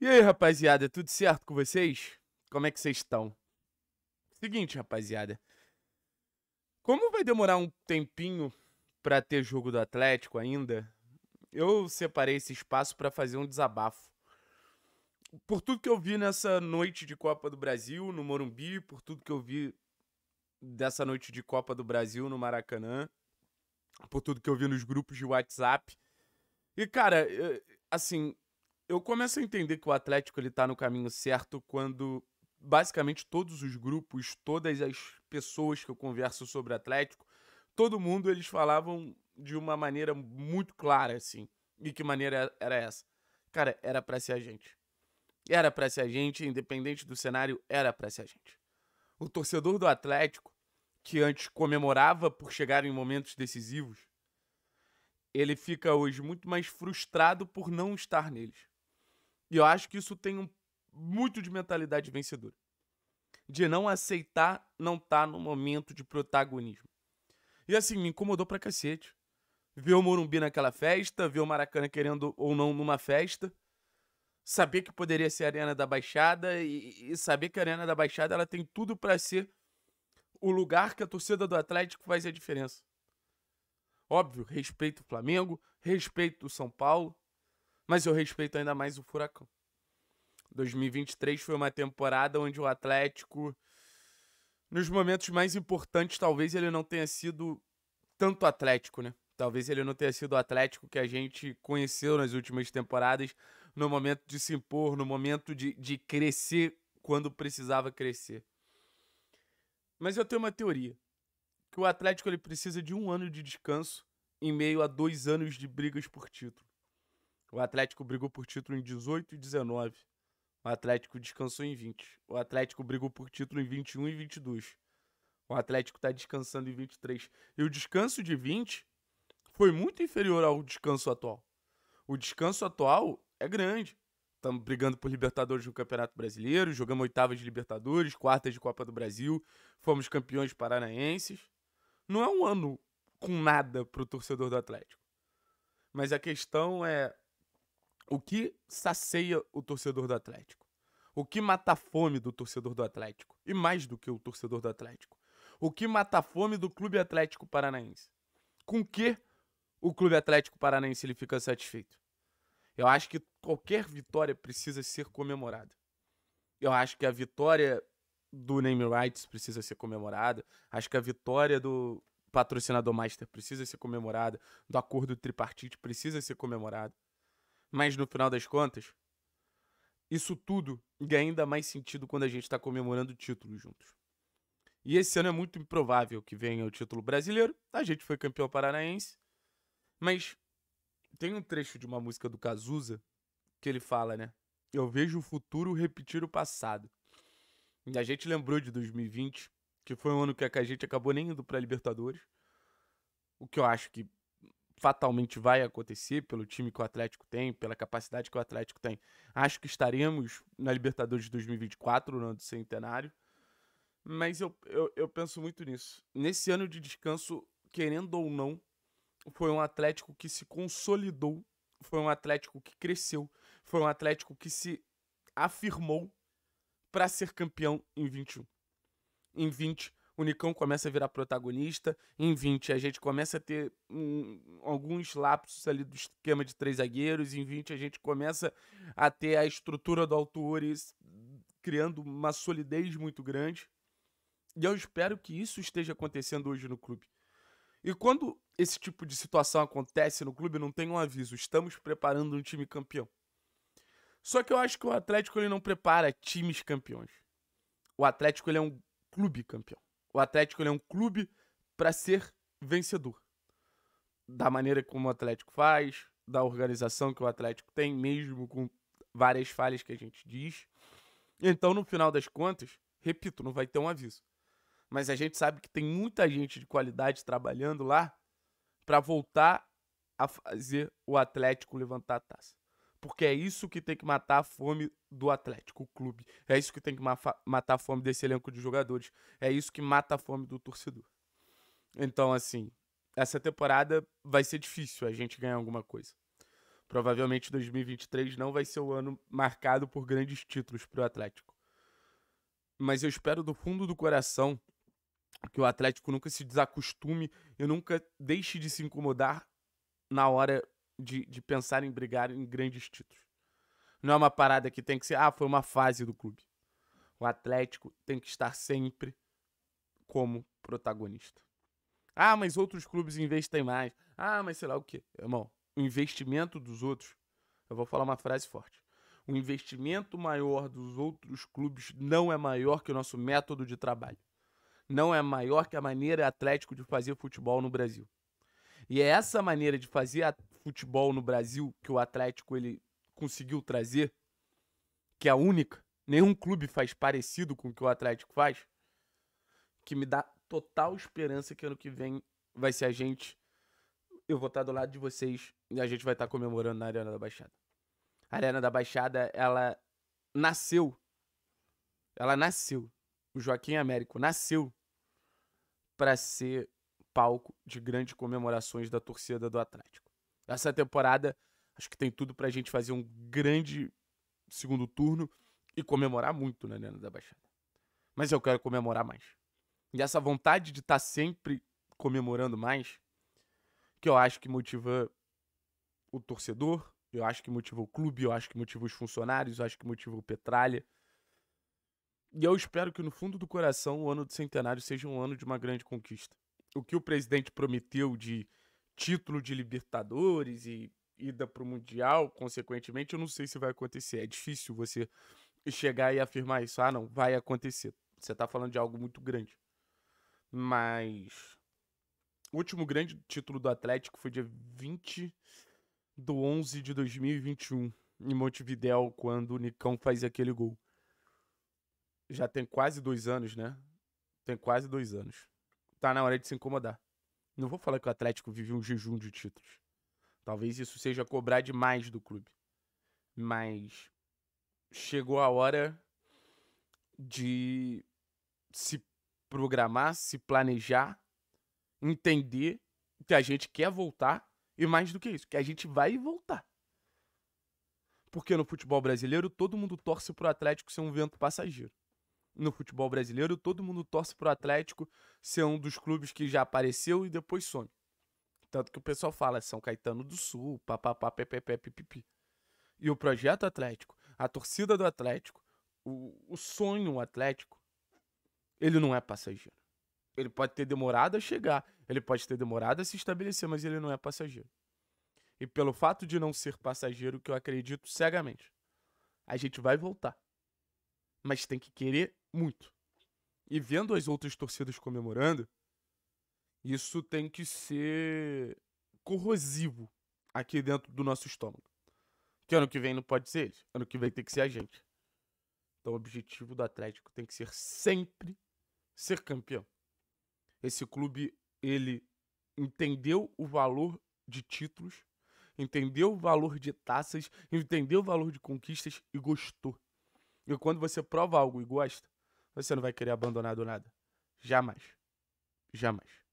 E aí, rapaziada, tudo certo com vocês? Como é que vocês estão? Seguinte, rapaziada. Como vai demorar um tempinho para ter jogo do Atlético ainda, eu separei esse espaço para fazer um desabafo. Por tudo que eu vi nessa noite de Copa do Brasil no Morumbi, por tudo que eu vi dessa noite de Copa do Brasil no Maracanã, por tudo que eu vi nos grupos de WhatsApp. E cara, eh, assim, eu começo a entender que o Atlético ele tá no caminho certo quando basicamente todos os grupos, todas as pessoas que eu converso sobre Atlético, todo mundo eles falavam de uma maneira muito clara assim. E que maneira era essa? Cara, era para ser a gente. Era para ser a gente, independente do cenário, era para ser a gente. O torcedor do Atlético, que antes comemorava por chegar em momentos decisivos, ele fica hoje muito mais frustrado por não estar neles. E eu acho que isso tem um, muito de mentalidade vencedora. De não aceitar não tá no momento de protagonismo. E assim, me incomodou pra cacete. Ver o Morumbi naquela festa, ver o Maracanã querendo ou não numa festa. Saber que poderia ser a Arena da Baixada e, e saber que a Arena da Baixada ela tem tudo para ser o lugar que a torcida do Atlético faz a diferença. Óbvio, respeito o Flamengo, respeito o São Paulo, mas eu respeito ainda mais o Furacão. 2023 foi uma temporada onde o Atlético, nos momentos mais importantes, talvez ele não tenha sido tanto Atlético, né? Talvez ele não tenha sido o Atlético que a gente conheceu nas últimas temporadas, no momento de se impor, no momento de, de crescer quando precisava crescer. Mas eu tenho uma teoria. Que o Atlético ele precisa de um ano de descanso em meio a dois anos de brigas por título. O Atlético brigou por título em 18 e 19. O Atlético descansou em 20. O Atlético brigou por título em 21 e 22. O Atlético está descansando em 23. E o descanso de 20 foi muito inferior ao descanso atual. O descanso atual é grande. Estamos brigando por Libertadores no Campeonato Brasileiro, jogamos oitavas de Libertadores, quartas de Copa do Brasil, fomos campeões paranaenses. Não é um ano com nada para o torcedor do Atlético. Mas a questão é o que sacia o torcedor do Atlético? O que mata a fome do torcedor do Atlético? E mais do que o torcedor do Atlético. O que mata a fome do Clube Atlético Paranaense? Com que o Clube Atlético Paranaense ele fica satisfeito? Eu acho que qualquer vitória precisa ser comemorada. Eu acho que a vitória do name rights precisa ser comemorada. Acho que a vitória do patrocinador master precisa ser comemorada. Do acordo tripartite precisa ser comemorada. Mas no final das contas, isso tudo ganha ainda mais sentido quando a gente está comemorando títulos juntos. E esse ano é muito improvável que venha o título brasileiro. A gente foi campeão paranaense. Mas tem um trecho de uma música do Cazuza que ele fala, né? Eu vejo o futuro repetir o passado. E a gente lembrou de 2020, que foi um ano que a gente acabou nem indo para Libertadores. O que eu acho que fatalmente vai acontecer pelo time que o Atlético tem, pela capacidade que o Atlético tem. Acho que estaremos na Libertadores de 2024, no ano do centenário. Mas eu, eu, eu penso muito nisso. Nesse ano de descanso, querendo ou não, foi um Atlético que se consolidou, foi um Atlético que cresceu, foi um Atlético que se afirmou para ser campeão em 21. Em 20, o Nicão começa a virar protagonista. Em 20, a gente começa a ter um, alguns lapsos ali do esquema de três zagueiros. Em 20, a gente começa a ter a estrutura do Altuori criando uma solidez muito grande. E eu espero que isso esteja acontecendo hoje no clube. E quando esse tipo de situação acontece no clube, não tem um aviso. Estamos preparando um time campeão. Só que eu acho que o Atlético ele não prepara times campeões. O Atlético ele é um clube campeão. O Atlético é um clube para ser vencedor. Da maneira como o Atlético faz, da organização que o Atlético tem, mesmo com várias falhas que a gente diz. Então, no final das contas, repito, não vai ter um aviso. Mas a gente sabe que tem muita gente de qualidade trabalhando lá para voltar a fazer o Atlético levantar a taça. Porque é isso que tem que matar a fome do Atlético Clube. É isso que tem que matar a fome desse elenco de jogadores. É isso que mata a fome do torcedor. Então, assim, essa temporada vai ser difícil a gente ganhar alguma coisa. Provavelmente 2023 não vai ser o ano marcado por grandes títulos para o Atlético. Mas eu espero do fundo do coração que o Atlético nunca se desacostume e nunca deixe de se incomodar na hora de, de pensar em brigar em grandes títulos. Não é uma parada que tem que ser, ah, foi uma fase do clube. O Atlético tem que estar sempre como protagonista. Ah, mas outros clubes investem mais. Ah, mas sei lá o quê. Irmão, o investimento dos outros. Eu vou falar uma frase forte. O investimento maior dos outros clubes não é maior que o nosso método de trabalho. Não é maior que a maneira Atlético de fazer futebol no Brasil. E é essa maneira de fazer futebol no Brasil que o Atlético ele conseguiu trazer, que é a única, nenhum clube faz parecido com o que o Atlético faz, que me dá total esperança que ano que vem vai ser a gente. Eu vou estar do lado de vocês e a gente vai estar comemorando na Arena da Baixada. A Arena da Baixada, ela nasceu. Ela nasceu. O Joaquim Américo nasceu para ser palco de grandes comemorações da torcida do Atlético. Essa temporada acho que tem tudo pra gente fazer um grande segundo turno e comemorar muito na né, Arena da Baixada. Mas eu quero comemorar mais. E essa vontade de estar tá sempre comemorando mais, que eu acho que motiva o torcedor, eu acho que motiva o clube, eu acho que motiva os funcionários, eu acho que motiva o Petralha. E eu espero que no fundo do coração o ano do centenário seja um ano de uma grande conquista. O que o presidente prometeu de título de Libertadores e ida para o Mundial, consequentemente, eu não sei se vai acontecer. É difícil você chegar e afirmar isso. Ah, não, vai acontecer. Você está falando de algo muito grande. Mas. O último grande título do Atlético foi dia 20 do 11 de 2021, em Montevidéu, quando o Nicão faz aquele gol. Já tem quase dois anos, né? Tem quase dois anos. Tá na hora de se incomodar. Não vou falar que o Atlético vive um jejum de títulos. Talvez isso seja cobrar demais do clube. Mas chegou a hora de se programar, se planejar, entender que a gente quer voltar e mais do que isso, que a gente vai voltar. Porque no futebol brasileiro todo mundo torce pro Atlético ser um vento passageiro no futebol brasileiro, todo mundo torce pro Atlético ser um dos clubes que já apareceu e depois some. Tanto que o pessoal fala São Caetano do Sul, papapá, pepepe, E o projeto Atlético, a torcida do Atlético, o, o sonho Atlético, ele não é passageiro. Ele pode ter demorado a chegar, ele pode ter demorado a se estabelecer, mas ele não é passageiro. E pelo fato de não ser passageiro, que eu acredito cegamente, a gente vai voltar. Mas tem que querer muito. E vendo as outras torcidas comemorando, isso tem que ser corrosivo aqui dentro do nosso estômago. Que ano que vem não pode ser eles, ano que vem tem que ser a gente. Então o objetivo do Atlético tem que ser sempre ser campeão. Esse clube, ele entendeu o valor de títulos, entendeu o valor de taças, entendeu o valor de conquistas e gostou. E quando você prova algo e gosta, você não vai querer abandonar do nada. Jamais. Jamais.